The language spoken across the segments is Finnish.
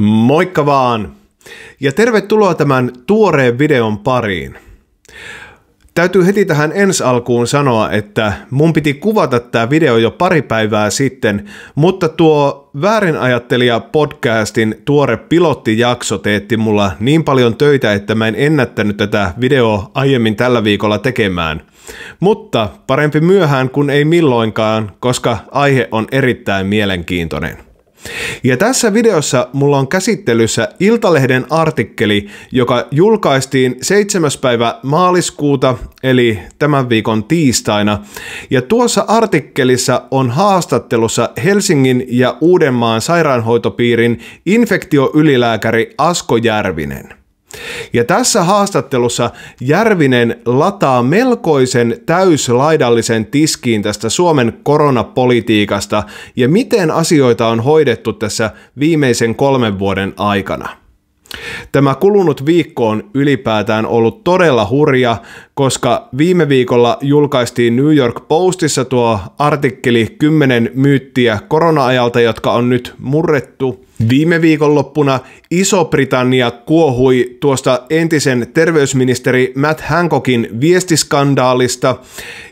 Moikka vaan! Ja tervetuloa tämän tuoreen videon pariin. Täytyy heti tähän ensi alkuun sanoa, että mun piti kuvata tämä video jo pari päivää sitten, mutta tuo väärinajattelija podcastin tuore pilottijakso teetti mulla niin paljon töitä, että mä en ennättänyt tätä videoa aiemmin tällä viikolla tekemään. Mutta parempi myöhään kuin ei milloinkaan, koska aihe on erittäin mielenkiintoinen. Ja tässä videossa mulla on käsittelyssä Iltalehden artikkeli, joka julkaistiin 7. päivä maaliskuuta, eli tämän viikon tiistaina. Ja tuossa artikkelissa on haastattelussa Helsingin ja Uudenmaan sairaanhoitopiirin infektioylilääkäri Asko Järvinen. Ja tässä haastattelussa Järvinen lataa melkoisen täyslaidallisen tiskiin tästä Suomen koronapolitiikasta ja miten asioita on hoidettu tässä viimeisen kolmen vuoden aikana. Tämä kulunut viikko on ylipäätään ollut todella hurja, koska viime viikolla julkaistiin New York Postissa tuo artikkeli 10 myyttiä korona-ajalta, jotka on nyt murrettu – Viime viikonloppuna Iso-Britannia kuohui tuosta entisen terveysministeri Matt Hancockin viestiskandaalista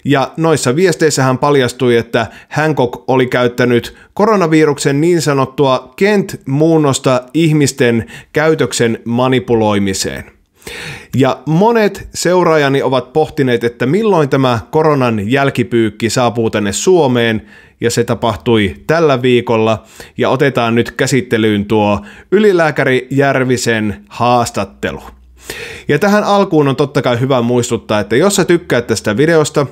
ja noissa viesteissä hän paljastui, että Hancock oli käyttänyt koronaviruksen niin sanottua Kent-muunnosta ihmisten käytöksen manipuloimiseen. Ja monet seuraajani ovat pohtineet, että milloin tämä koronan jälkipyykki saapuu tänne Suomeen ja se tapahtui tällä viikolla ja otetaan nyt käsittelyyn tuo ylilääkäri Järvisen haastattelu. Ja tähän alkuun on totta kai hyvä muistuttaa, että jos sä tykkäät tästä videosta,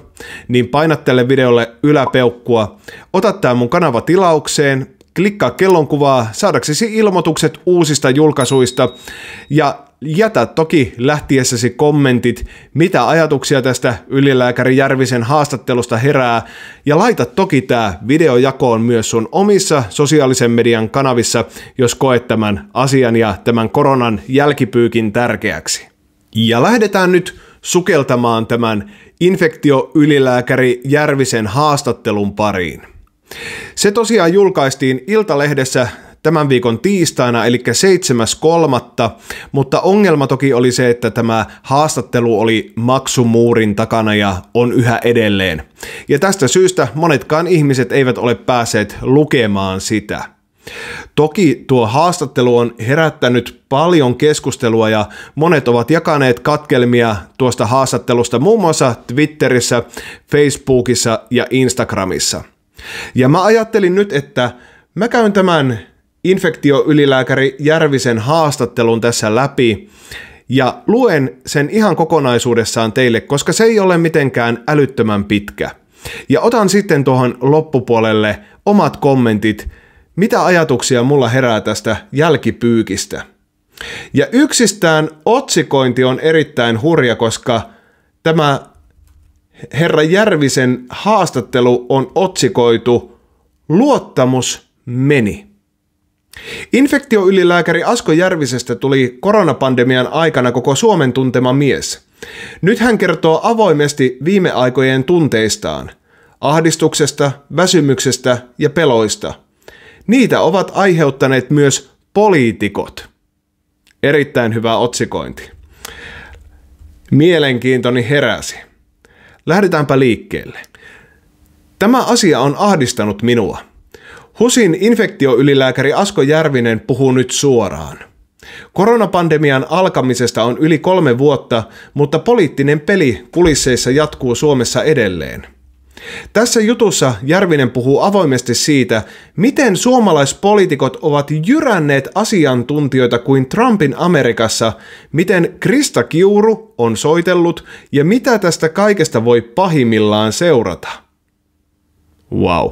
niin paina tälle videolle yläpeukkua, ota tää mun kanava tilaukseen, klikkaa kellonkuvaa saadaksesi ilmoitukset uusista julkaisuista ja jätä toki lähtiessäsi kommentit, mitä ajatuksia tästä ylilääkäri Järvisen haastattelusta herää, ja laita toki tämä video jakoon myös sun omissa sosiaalisen median kanavissa, jos koet tämän asian ja tämän koronan jälkipyykin tärkeäksi. Ja lähdetään nyt sukeltamaan tämän infektioylilääkäri Järvisen haastattelun pariin. Se tosiaan julkaistiin Iltalehdessä tämän viikon tiistaina, eli 7.3. Mutta ongelma toki oli se, että tämä haastattelu oli maksumuurin takana ja on yhä edelleen. Ja tästä syystä monetkaan ihmiset eivät ole päässeet lukemaan sitä. Toki tuo haastattelu on herättänyt paljon keskustelua ja monet ovat jakaneet katkelmia tuosta haastattelusta muun muassa Twitterissä, Facebookissa ja Instagramissa. Ja mä ajattelin nyt, että mä käyn tämän infektioylilääkäri Järvisen haastattelun tässä läpi ja luen sen ihan kokonaisuudessaan teille, koska se ei ole mitenkään älyttömän pitkä. Ja otan sitten tuohon loppupuolelle omat kommentit, mitä ajatuksia mulla herää tästä jälkipyykistä. Ja yksistään otsikointi on erittäin hurja, koska tämä herra Järvisen haastattelu on otsikoitu Luottamus meni. Infektioylilääkäri Asko Järvisestä tuli koronapandemian aikana koko Suomen tuntema mies. Nyt hän kertoo avoimesti viime aikojen tunteistaan, ahdistuksesta, väsymyksestä ja peloista. Niitä ovat aiheuttaneet myös poliitikot. Erittäin hyvä otsikointi. Mielenkiintoni heräsi. Lähdetäänpä liikkeelle. Tämä asia on ahdistanut minua – HUSin infektioylilääkäri Asko Järvinen puhuu nyt suoraan. Koronapandemian alkamisesta on yli kolme vuotta, mutta poliittinen peli kulisseissa jatkuu Suomessa edelleen. Tässä jutussa Järvinen puhuu avoimesti siitä, miten suomalaispoliitikot ovat jyränneet asiantuntijoita kuin Trumpin Amerikassa, miten Krista Kiuru on soitellut ja mitä tästä kaikesta voi pahimmillaan seurata. Wow.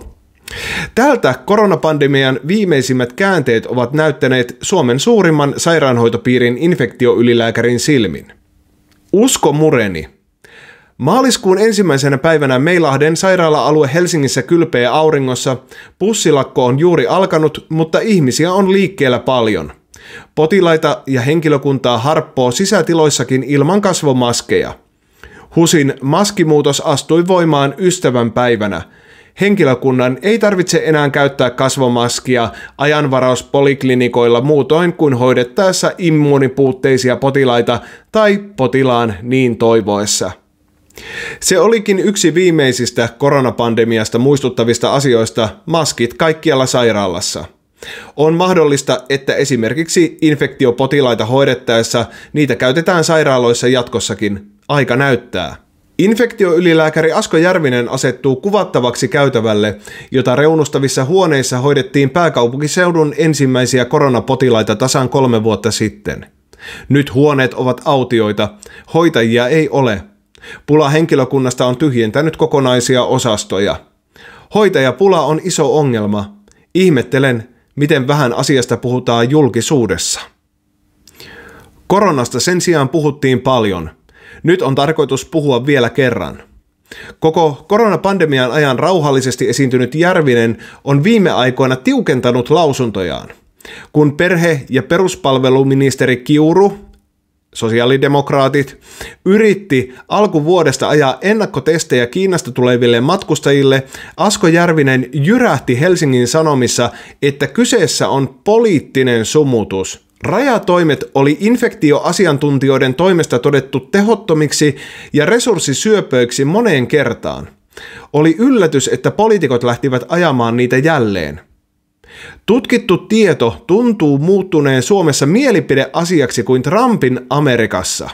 Tältä koronapandemian viimeisimmät käänteet ovat näyttäneet Suomen suurimman sairaanhoitopiirin infektioylilääkärin silmin. Usko mureni. Maaliskuun ensimmäisenä päivänä Meilahden sairaala-alue Helsingissä kylpeä auringossa. Pussilakko on juuri alkanut, mutta ihmisiä on liikkeellä paljon. Potilaita ja henkilökuntaa harppoo sisätiloissakin ilman kasvomaskeja. Husin maskimuutos astui voimaan ystävän päivänä – Henkilökunnan ei tarvitse enää käyttää kasvomaskia ajanvarauspoliklinikoilla muutoin kuin hoidettaessa immuunipuutteisia potilaita tai potilaan niin toivoessa. Se olikin yksi viimeisistä koronapandemiasta muistuttavista asioista maskit kaikkialla sairaalassa. On mahdollista, että esimerkiksi infektiopotilaita hoidettaessa niitä käytetään sairaaloissa jatkossakin. Aika näyttää. Infektioylilääkäri Asko Järvinen asettuu kuvattavaksi käytävälle, jota reunustavissa huoneissa hoidettiin pääkaupunkiseudun ensimmäisiä koronapotilaita tasan kolme vuotta sitten. Nyt huoneet ovat autioita, hoitajia ei ole. Pula henkilökunnasta on tyhjentänyt kokonaisia osastoja. Hoitajapula on iso ongelma. Ihmettelen, miten vähän asiasta puhutaan julkisuudessa. Koronasta sen sijaan puhuttiin paljon – nyt on tarkoitus puhua vielä kerran. Koko koronapandemian ajan rauhallisesti esiintynyt Järvinen on viime aikoina tiukentanut lausuntojaan. Kun perhe- ja peruspalveluministeri Kiuru, sosiaalidemokraatit, yritti alkuvuodesta ajaa ennakkotestejä Kiinasta tuleville matkustajille, Asko Järvinen jyrähti Helsingin Sanomissa, että kyseessä on poliittinen sumutus – Rajatoimet oli infektioasiantuntijoiden toimesta todettu tehottomiksi ja resurssisyöpöiksi moneen kertaan. Oli yllätys, että poliitikot lähtivät ajamaan niitä jälleen. Tutkittu tieto tuntuu muuttuneen Suomessa mielipideasiaksi kuin Trumpin Amerikassa.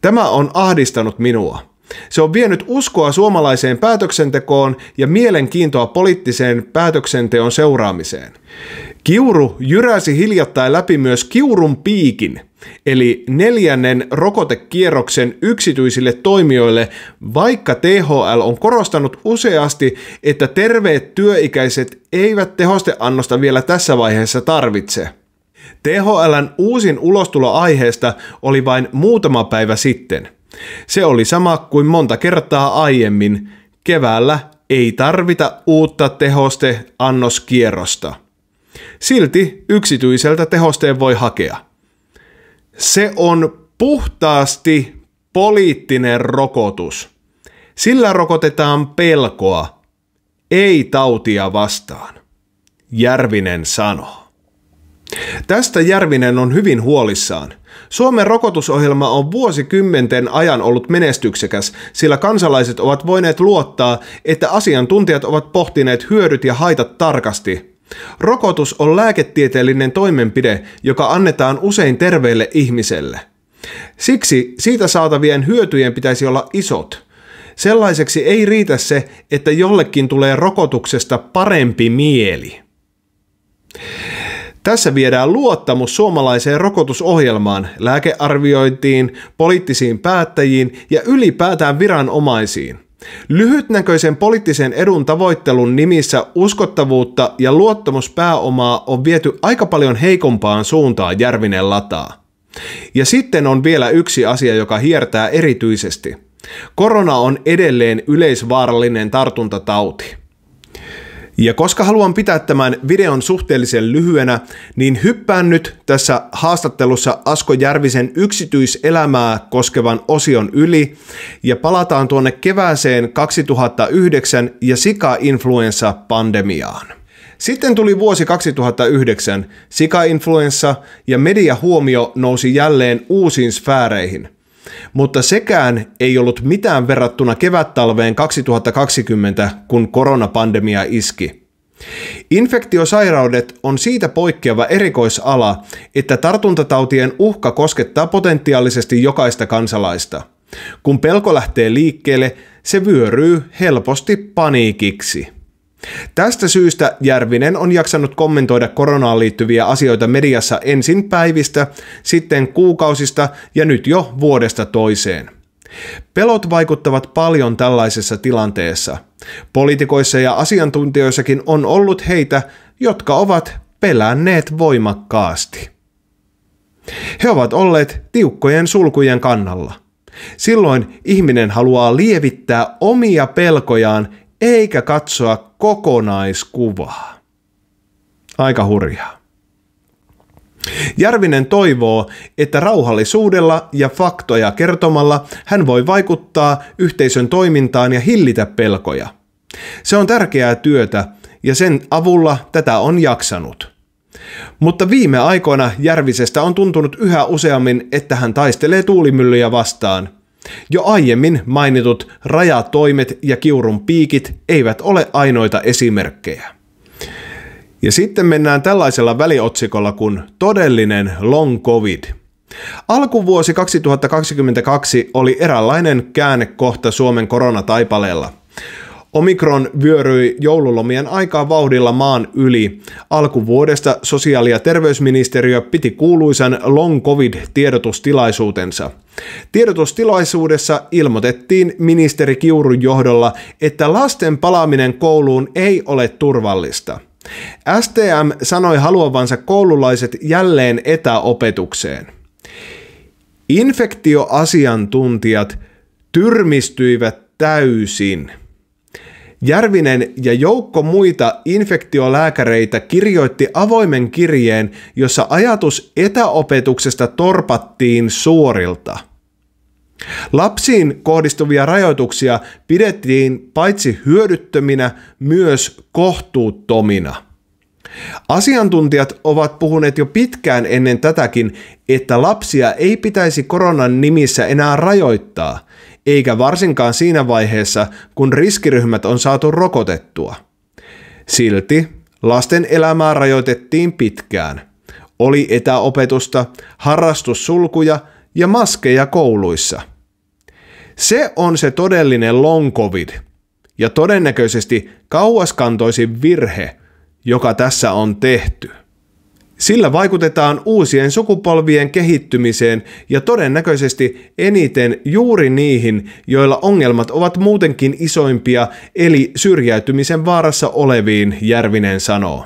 Tämä on ahdistanut minua. Se on vienyt uskoa suomalaiseen päätöksentekoon ja mielenkiintoa poliittiseen päätöksenteon seuraamiseen. Kiuru jyräsi hiljattain läpi myös Kiurun piikin, eli neljännen rokotekierroksen yksityisille toimijoille, vaikka THL on korostanut useasti, että terveet työikäiset eivät tehosteannosta vielä tässä vaiheessa tarvitse. THLn uusin ulostulo aiheesta oli vain muutama päivä sitten. Se oli sama kuin monta kertaa aiemmin. Keväällä ei tarvita uutta tehosteannoskierrosta. Silti yksityiseltä tehosteen voi hakea. Se on puhtaasti poliittinen rokotus. Sillä rokotetaan pelkoa, ei tautia vastaan. Järvinen sanoo. Tästä Järvinen on hyvin huolissaan. Suomen rokotusohjelma on vuosikymmenten ajan ollut menestyksekäs, sillä kansalaiset ovat voineet luottaa, että asiantuntijat ovat pohtineet hyödyt ja haitat tarkasti. Rokotus on lääketieteellinen toimenpide, joka annetaan usein terveelle ihmiselle. Siksi siitä saatavien hyötyjen pitäisi olla isot. Sellaiseksi ei riitä se, että jollekin tulee rokotuksesta parempi mieli. Tässä viedään luottamus suomalaiseen rokotusohjelmaan, lääkearviointiin, poliittisiin päättäjiin ja ylipäätään viranomaisiin – Lyhytnäköisen poliittisen edun tavoittelun nimissä uskottavuutta ja luottamuspääomaa on viety aika paljon heikompaan suuntaan Järvinen lataa. Ja sitten on vielä yksi asia, joka hiertää erityisesti. Korona on edelleen yleisvaarallinen tartuntatauti. Ja koska haluan pitää tämän videon suhteellisen lyhyenä, niin hyppään nyt tässä haastattelussa Asko Järvisen yksityiselämää koskevan osion yli ja palataan tuonne kevääseen 2009 ja sika-influenssa-pandemiaan. Sitten tuli vuosi 2009, sika-influenssa ja mediahuomio nousi jälleen uusiin sfääreihin – mutta sekään ei ollut mitään verrattuna kevättalveen 2020, kun koronapandemia iski. Infektiosairaudet on siitä poikkeava erikoisala, että tartuntatautien uhka koskettaa potentiaalisesti jokaista kansalaista. Kun pelko lähtee liikkeelle, se vyöryy helposti paniikiksi. Tästä syystä Järvinen on jaksanut kommentoida koronaan liittyviä asioita mediassa ensin päivistä, sitten kuukausista ja nyt jo vuodesta toiseen. Pelot vaikuttavat paljon tällaisessa tilanteessa. Poliitikoissa ja asiantuntijoissakin on ollut heitä, jotka ovat pelänneet voimakkaasti. He ovat olleet tiukkojen sulkujen kannalla. Silloin ihminen haluaa lievittää omia pelkojaan eikä katsoa kokonaiskuvaa. Aika hurjaa. Järvinen toivoo, että rauhallisuudella ja faktoja kertomalla hän voi vaikuttaa yhteisön toimintaan ja hillitä pelkoja. Se on tärkeää työtä ja sen avulla tätä on jaksanut. Mutta viime aikoina Järvisestä on tuntunut yhä useammin, että hän taistelee tuulimyllyjä vastaan – jo aiemmin mainitut rajatoimet ja kiurun piikit eivät ole ainoita esimerkkejä. Ja sitten mennään tällaisella väliotsikolla kuin todellinen long covid – Alkuvuosi 2022 oli eräänlainen käännekohta Suomen koronataipaleella. Omikron vyöryi joululomien aikaa vauhdilla maan yli. Alkuvuodesta sosiaali- ja terveysministeriö piti kuuluisan long covid-tiedotustilaisuutensa. Tiedotustilaisuudessa ilmoitettiin ministeri Kiurun johdolla, että lasten palaaminen kouluun ei ole turvallista. STM sanoi haluavansa koululaiset jälleen etäopetukseen. Infektioasiantuntijat tyrmistyivät täysin – Järvinen ja joukko muita infektiolääkäreitä kirjoitti avoimen kirjeen, jossa ajatus etäopetuksesta torpattiin suorilta. Lapsiin kohdistuvia rajoituksia pidettiin paitsi hyödyttöminä myös kohtuuttomina. Asiantuntijat ovat puhuneet jo pitkään ennen tätäkin, että lapsia ei pitäisi koronan nimissä enää rajoittaa – eikä varsinkaan siinä vaiheessa, kun riskiryhmät on saatu rokotettua. Silti lasten elämää rajoitettiin pitkään. Oli etäopetusta, harrastussulkuja ja maskeja kouluissa. Se on se todellinen long covid ja todennäköisesti kauaskantoisin virhe, joka tässä on tehty. Sillä vaikutetaan uusien sukupolvien kehittymiseen ja todennäköisesti eniten juuri niihin, joilla ongelmat ovat muutenkin isoimpia, eli syrjäytymisen vaarassa oleviin, Järvinen sanoo.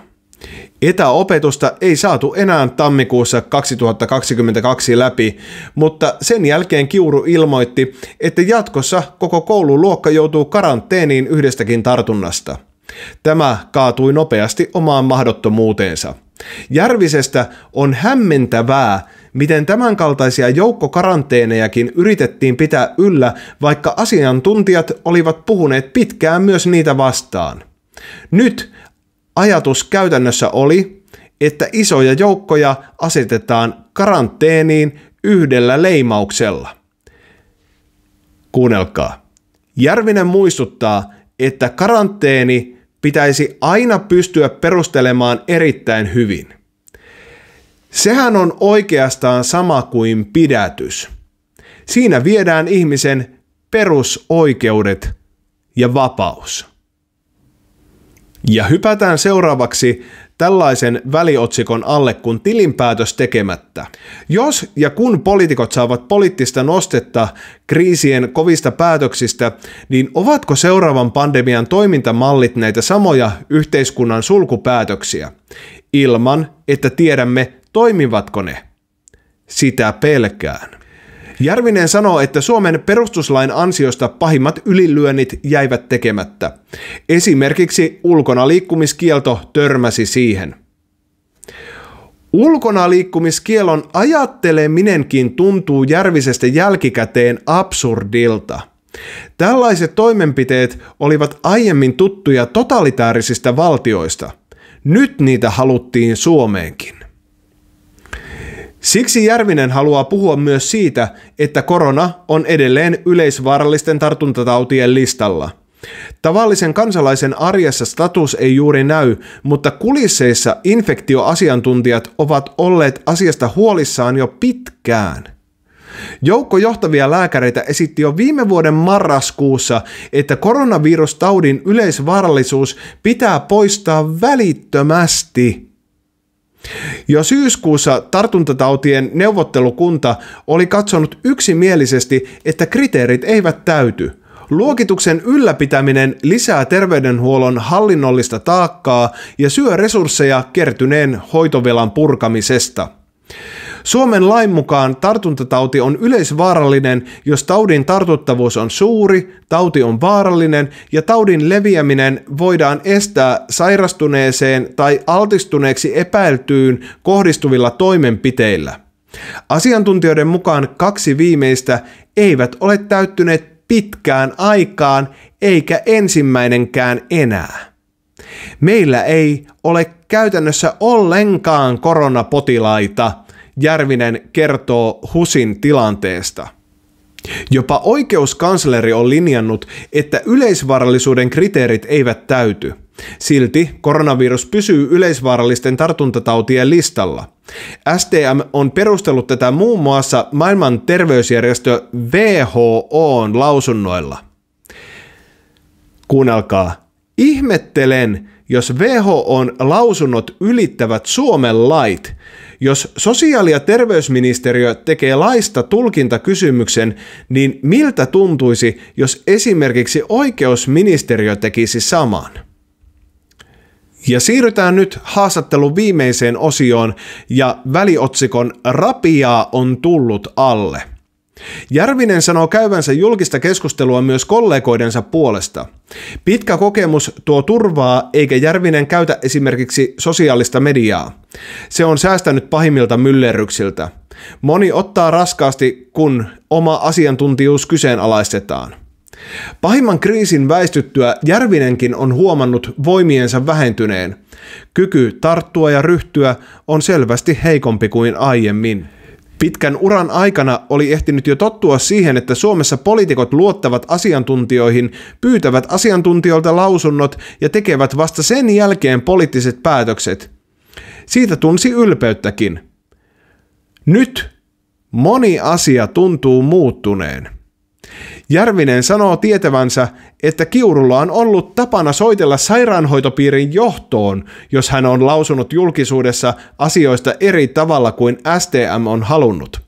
Etäopetusta ei saatu enää tammikuussa 2022 läpi, mutta sen jälkeen Kiuru ilmoitti, että jatkossa koko koululuokka joutuu karanteeniin yhdestäkin tartunnasta. Tämä kaatui nopeasti omaan mahdottomuuteensa. Järvisestä on hämmentävää, miten tämänkaltaisia joukkokaranteenejakin yritettiin pitää yllä, vaikka asiantuntijat olivat puhuneet pitkään myös niitä vastaan. Nyt ajatus käytännössä oli, että isoja joukkoja asetetaan karanteeniin yhdellä leimauksella. Kuunnelkaa. Järvinen muistuttaa, että karanteeni pitäisi aina pystyä perustelemaan erittäin hyvin. Sehän on oikeastaan sama kuin pidätys. Siinä viedään ihmisen perusoikeudet ja vapaus. Ja hypätään seuraavaksi tällaisen väliotsikon alle kuin tilinpäätös tekemättä. Jos ja kun poliitikot saavat poliittista nostetta kriisien kovista päätöksistä, niin ovatko seuraavan pandemian toimintamallit näitä samoja yhteiskunnan sulkupäätöksiä? Ilman, että tiedämme, toimivatko ne. Sitä pelkään. Järvinen sanoo, että Suomen perustuslain ansiosta pahimmat ylilyönnit jäivät tekemättä. Esimerkiksi ulkona liikkumiskielto törmäsi siihen. Ulkona liikkumiskielon ajatteleminenkin tuntuu Järvisestä jälkikäteen absurdilta – Tällaiset toimenpiteet olivat aiemmin tuttuja totalitaarisista valtioista. Nyt niitä haluttiin Suomeenkin. Siksi Järvinen haluaa puhua myös siitä, että korona on edelleen yleisvaarallisten tartuntatautien listalla. Tavallisen kansalaisen arjessa status ei juuri näy, mutta kulisseissa infektioasiantuntijat ovat olleet asiasta huolissaan jo pitkään. Joukko johtavia lääkäreitä esitti jo viime vuoden marraskuussa, että koronavirustaudin yleisvaarallisuus pitää poistaa välittömästi – jo syyskuussa tartuntatautien neuvottelukunta oli katsonut yksimielisesti, että kriteerit eivät täyty – Luokituksen ylläpitäminen lisää terveydenhuollon hallinnollista taakkaa ja syö resursseja kertyneen hoitovelan purkamisesta. Suomen lain mukaan tartuntatauti on yleisvaarallinen, jos taudin tartuttavuus on suuri, tauti on vaarallinen ja taudin leviäminen voidaan estää sairastuneeseen tai altistuneeksi epäiltyyn kohdistuvilla toimenpiteillä. Asiantuntijoiden mukaan kaksi viimeistä eivät ole täyttyneet pitkään aikaan eikä ensimmäinenkään enää. Meillä ei ole käytännössä ollenkaan koronapotilaita – Järvinen kertoo HUSin tilanteesta. Jopa oikeuskansleri on linjannut, että yleisvaarallisuuden kriteerit eivät täyty. Silti koronavirus pysyy yleisvaarallisten tartuntatautien listalla. STM on perustellut tätä muun muassa maailman terveysjärjestö WHOn lausunnoilla. Kuunnelkaa. Ihmettelen, jos WHOn lausunnot ylittävät Suomen lait, jos sosiaali- ja terveysministeriö tekee laista tulkintakysymyksen, niin miltä tuntuisi, jos esimerkiksi oikeusministeriö tekisi saman? Ja siirrytään nyt haastattelun viimeiseen osioon ja väliotsikon Rapiaa on tullut alle – Järvinen sanoo käyvänsä julkista keskustelua myös kollegoidensa puolesta. Pitkä kokemus tuo turvaa, eikä Järvinen käytä esimerkiksi sosiaalista mediaa. Se on säästänyt pahimmilta myllerryksiltä. Moni ottaa raskaasti, kun oma asiantuntijuus kyseenalaistetaan. Pahimman kriisin väistyttyä Järvinenkin on huomannut voimiensa vähentyneen. Kyky tarttua ja ryhtyä on selvästi heikompi kuin aiemmin. Pitkän uran aikana oli ehtinyt jo tottua siihen, että Suomessa poliitikot luottavat asiantuntijoihin, pyytävät asiantuntijoilta lausunnot ja tekevät vasta sen jälkeen poliittiset päätökset. Siitä tunsi ylpeyttäkin. Nyt moni asia tuntuu muuttuneen. Järvinen sanoo tietävänsä, että Kiurulla on ollut tapana soitella sairaanhoitopiirin johtoon, jos hän on lausunut julkisuudessa asioista eri tavalla kuin STM on halunnut.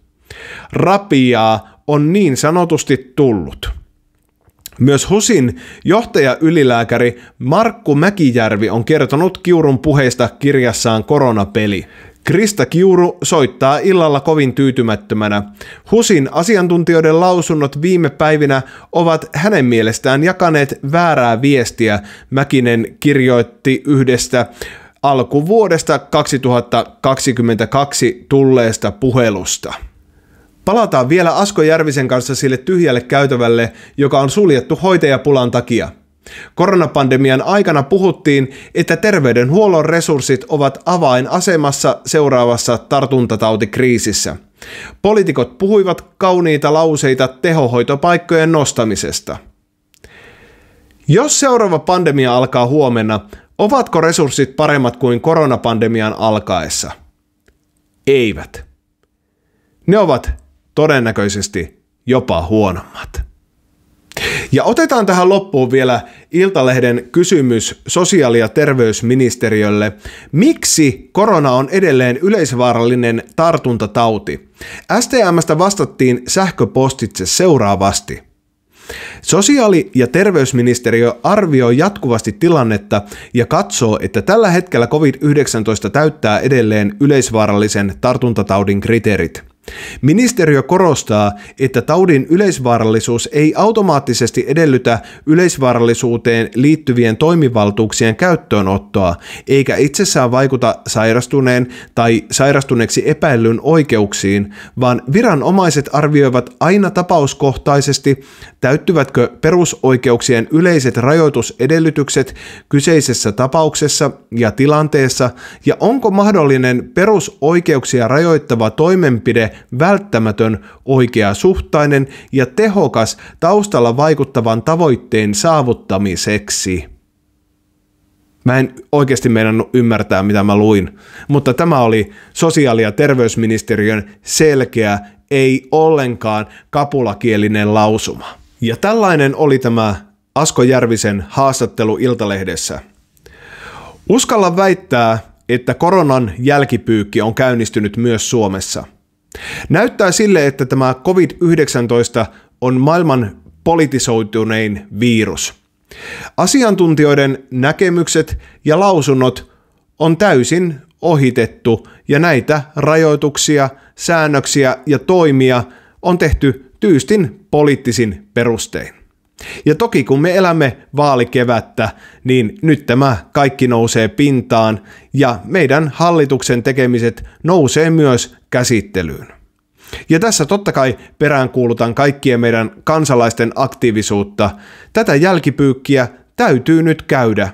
Rapiaa on niin sanotusti tullut. Myös HUSin johtaja-ylilääkäri Markku Mäkijärvi on kertonut Kiurun puheista kirjassaan Koronapeli. Krista Kiuru soittaa illalla kovin tyytymättömänä. Husin asiantuntijoiden lausunnot viime päivinä ovat hänen mielestään jakaneet väärää viestiä. Mäkinen kirjoitti yhdestä alkuvuodesta 2022 tulleesta puhelusta. Palataan vielä Asko Järvisen kanssa sille tyhjälle käytävälle, joka on suljettu hoitajapulan takia. Koronapandemian aikana puhuttiin, että terveydenhuollon resurssit ovat avainasemassa seuraavassa tartuntatautikriisissä. Poliitikot puhuivat kauniita lauseita tehohoitopaikkojen nostamisesta. Jos seuraava pandemia alkaa huomenna, ovatko resurssit paremmat kuin koronapandemian alkaessa? Eivät. Ne ovat todennäköisesti jopa huonommat. Ja otetaan tähän loppuun vielä Iltalehden kysymys sosiaali- ja terveysministeriölle. Miksi korona on edelleen yleisvaarallinen tartuntatauti? STMstä vastattiin sähköpostitse seuraavasti. Sosiaali- ja terveysministeriö arvioi jatkuvasti tilannetta ja katsoo, että tällä hetkellä COVID-19 täyttää edelleen yleisvaarallisen tartuntataudin kriteerit. Ministeriö korostaa, että taudin yleisvaarallisuus ei automaattisesti edellytä yleisvaarallisuuteen liittyvien toimivaltuuksien käyttöönottoa, eikä itsessään vaikuta sairastuneen tai sairastuneeksi epäillyn oikeuksiin, vaan viranomaiset arvioivat aina tapauskohtaisesti, täyttyvätkö perusoikeuksien yleiset rajoitusedellytykset kyseisessä tapauksessa ja tilanteessa, ja onko mahdollinen perusoikeuksia rajoittava toimenpide välttämätön, oikeasuhtainen ja tehokas taustalla vaikuttavan tavoitteen saavuttamiseksi. Mä en oikeasti meidän ymmärtää, mitä mä luin, mutta tämä oli sosiaali- ja terveysministeriön selkeä, ei ollenkaan kapulakielinen lausuma. Ja tällainen oli tämä Asko Järvisen haastattelu Iltalehdessä. Uskalla väittää, että koronan jälkipyykki on käynnistynyt myös Suomessa – Näyttää sille, että tämä COVID-19 on maailman politisoitunein virus. Asiantuntijoiden näkemykset ja lausunnot on täysin ohitettu ja näitä rajoituksia, säännöksiä ja toimia on tehty tyystin poliittisin perustein. Ja toki kun me elämme vaalikevättä, niin nyt tämä kaikki nousee pintaan ja meidän hallituksen tekemiset nousee myös käsittelyyn. Ja tässä totta kai peräänkuulutan kaikkien meidän kansalaisten aktiivisuutta. Tätä jälkipyykkiä täytyy nyt käydä.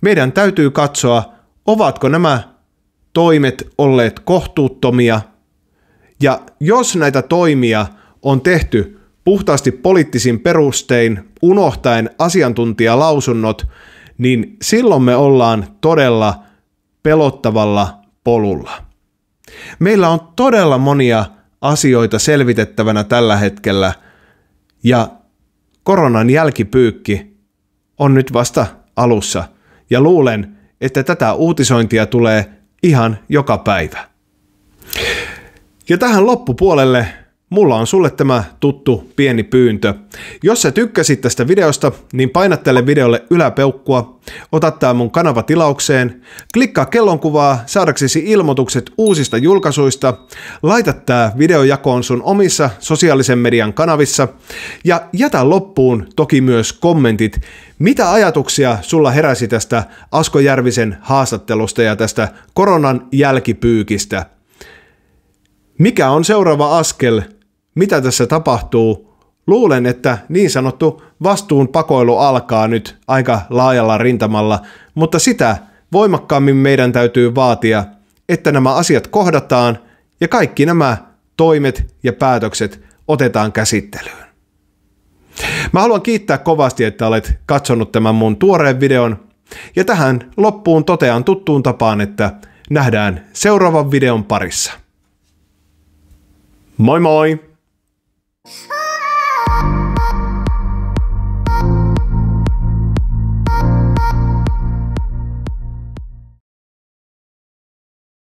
Meidän täytyy katsoa, ovatko nämä toimet olleet kohtuuttomia, ja jos näitä toimia on tehty puhtaasti poliittisin perustein, unohtaen asiantuntijalausunnot, niin silloin me ollaan todella pelottavalla polulla. Meillä on todella monia asioita selvitettävänä tällä hetkellä ja koronan jälkipyykki on nyt vasta alussa ja luulen, että tätä uutisointia tulee ihan joka päivä. Ja tähän loppupuolelle Mulla on sulle tämä tuttu pieni pyyntö. Jos sä tykkäsit tästä videosta, niin paina tälle videolle yläpeukkua, ota tää mun kanava tilaukseen, klikkaa kellonkuvaa saadaksesi ilmoitukset uusista julkaisuista, laita tää video jakoon sun omissa sosiaalisen median kanavissa ja jätä loppuun toki myös kommentit, mitä ajatuksia sulla heräsi tästä Asko Järvisen haastattelusta ja tästä koronan jälkipyykistä. Mikä on seuraava askel mitä tässä tapahtuu, luulen, että niin sanottu vastuun pakoilu alkaa nyt aika laajalla rintamalla, mutta sitä voimakkaammin meidän täytyy vaatia, että nämä asiat kohdataan ja kaikki nämä toimet ja päätökset otetaan käsittelyyn. Mä haluan kiittää kovasti, että olet katsonut tämän mun tuoreen videon. Ja tähän loppuun totean tuttuun tapaan, että nähdään seuraavan videon parissa. Moi moi!